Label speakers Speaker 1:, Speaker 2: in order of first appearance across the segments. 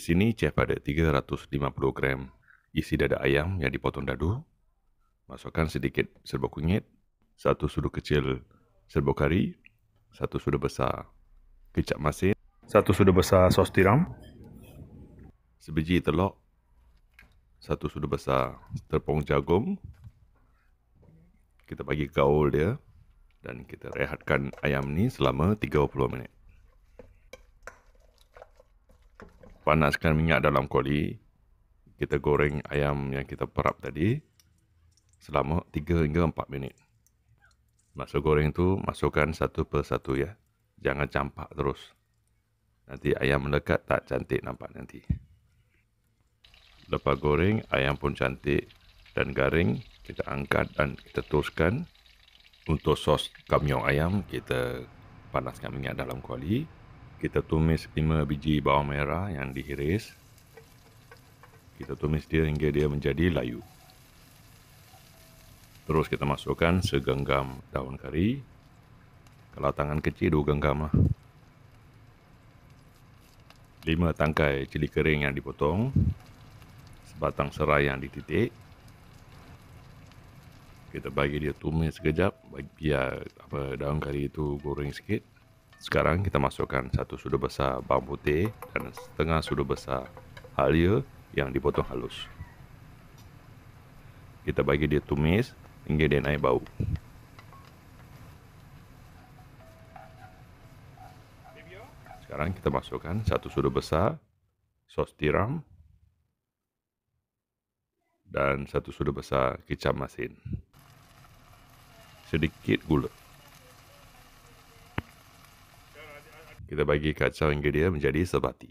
Speaker 1: sini chef ada 350 gram isi dada ayam yang dipotong dadu. Masukkan sedikit serbuk kunyit, satu sudu kecil serbuk kari, satu sudu besar kecap masin, satu sudu besar sos tiram, sebiji telur, satu sudu besar tepung jagung. Kita bagi gaul dia dan kita rehatkan ayam ni selama 30 minit. panaskan minyak dalam kuali. Kita goreng ayam yang kita perap tadi selama 3 hingga 4 minit. Masa goreng tu masukkan satu per satu ya. Jangan campak terus. Nanti ayam melekat tak cantik nampak nanti. Lepas goreng, ayam pun cantik dan garing. Kita angkat dan kita teruskan. Untuk sos kamyong ayam, kita panaskan minyak dalam kuali kita tumis 5 biji bawang merah yang dihiris kita tumis dia hingga dia menjadi layu terus kita masukkan segenggam daun kari kalau tangan kecil dua genggam lah 5 tangkai cili kering yang dipotong sebatang serai yang dititik kita bagi dia tumis sekejap biar apa daun kari itu goreng sikit sekarang kita masukkan satu sudu besar bawang putih dan setengah sudu besar halia ya yang dipotong halus. Kita bagi dia tumis hingga dia naik bau. Sekarang kita masukkan satu sudu besar sos tiram dan satu sudu besar kicap masin. Sedikit gula. kita bagi kacang ingredient menjadi sebati.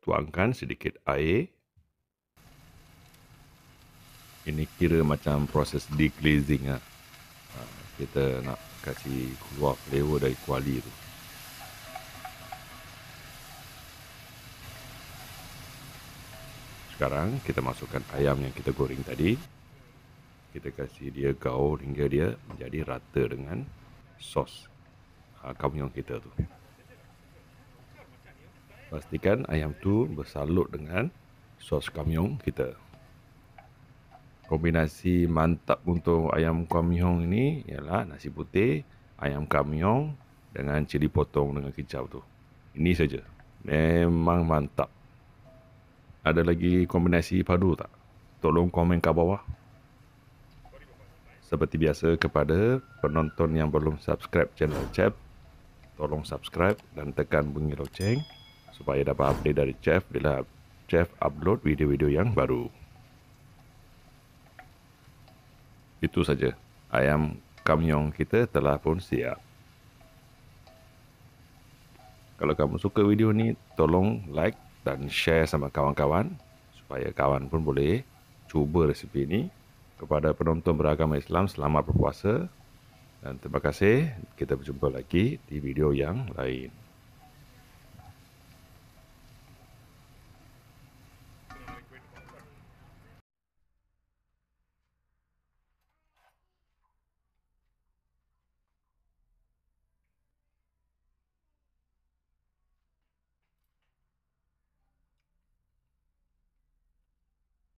Speaker 1: Tuangkan sedikit air. Ini kira macam proses deglazing ah. ah kita nak kasi keluar flavor dari kuali tu. Sekarang kita masukkan ayam yang kita goreng tadi kita kasih dia gaul hingga dia menjadi rata dengan sos uh, ah, kamyong kita tu pastikan ayam tu bersalut dengan sos kamyong kita kombinasi mantap untuk ayam kamyong ini ialah nasi putih ayam kamyong dengan cili potong dengan kicap tu ini saja memang mantap ada lagi kombinasi padu tak tolong komen kat bawah seperti biasa kepada penonton yang belum subscribe channel Chef, tolong subscribe dan tekan bunyi loceng supaya dapat update dari Chef bila Chef upload video-video yang baru. Itu saja. Ayam kamyong kita telah pun siap. Kalau kamu suka video ni, tolong like dan share sama kawan-kawan supaya kawan pun boleh cuba resipi ini kepada penonton beragama Islam selamat berpuasa dan terima kasih kita berjumpa lagi di video yang lain